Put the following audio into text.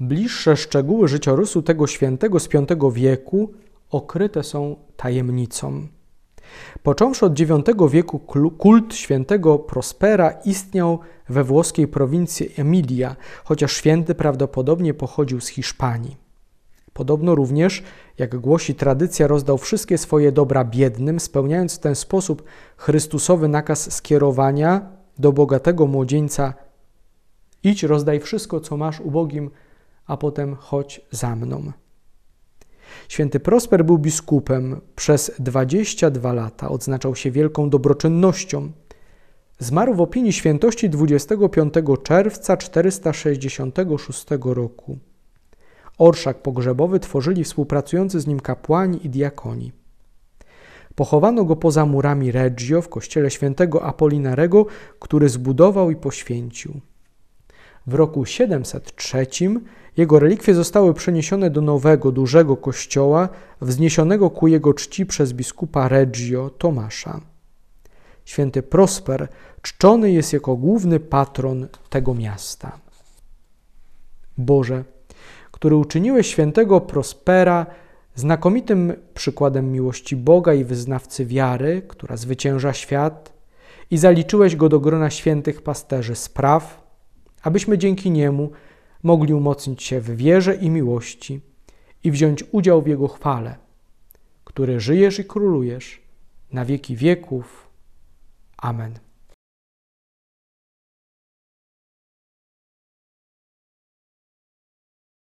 Bliższe szczegóły życiorysu tego świętego z V wieku okryte są tajemnicą. Począwszy od IX wieku kult świętego Prospera istniał we włoskiej prowincji Emilia, chociaż święty prawdopodobnie pochodził z Hiszpanii. Podobno również, jak głosi tradycja, rozdał wszystkie swoje dobra biednym, spełniając w ten sposób Chrystusowy nakaz skierowania do bogatego młodzieńca: Idź, rozdaj wszystko, co masz ubogim, a potem chodź za mną. Święty Prosper był biskupem przez 22 lata, odznaczał się wielką dobroczynnością. Zmarł w opinii świętości 25 czerwca 466 roku. Orszak pogrzebowy tworzyli współpracujący z nim kapłani i diakoni. Pochowano go poza murami Reggio w kościele świętego Apolinarego, który zbudował i poświęcił. W roku 703 jego relikwie zostały przeniesione do nowego, dużego kościoła, wzniesionego ku jego czci przez biskupa Reggio Tomasza. Święty Prosper czczony jest jako główny patron tego miasta. Boże, który uczyniłeś świętego Prospera znakomitym przykładem miłości Boga i wyznawcy wiary, która zwycięża świat, i zaliczyłeś go do grona świętych pasterzy spraw, abyśmy dzięki niemu mogli umocnić się w wierze i miłości i wziąć udział w Jego chwale, który żyjesz i królujesz na wieki wieków. Amen.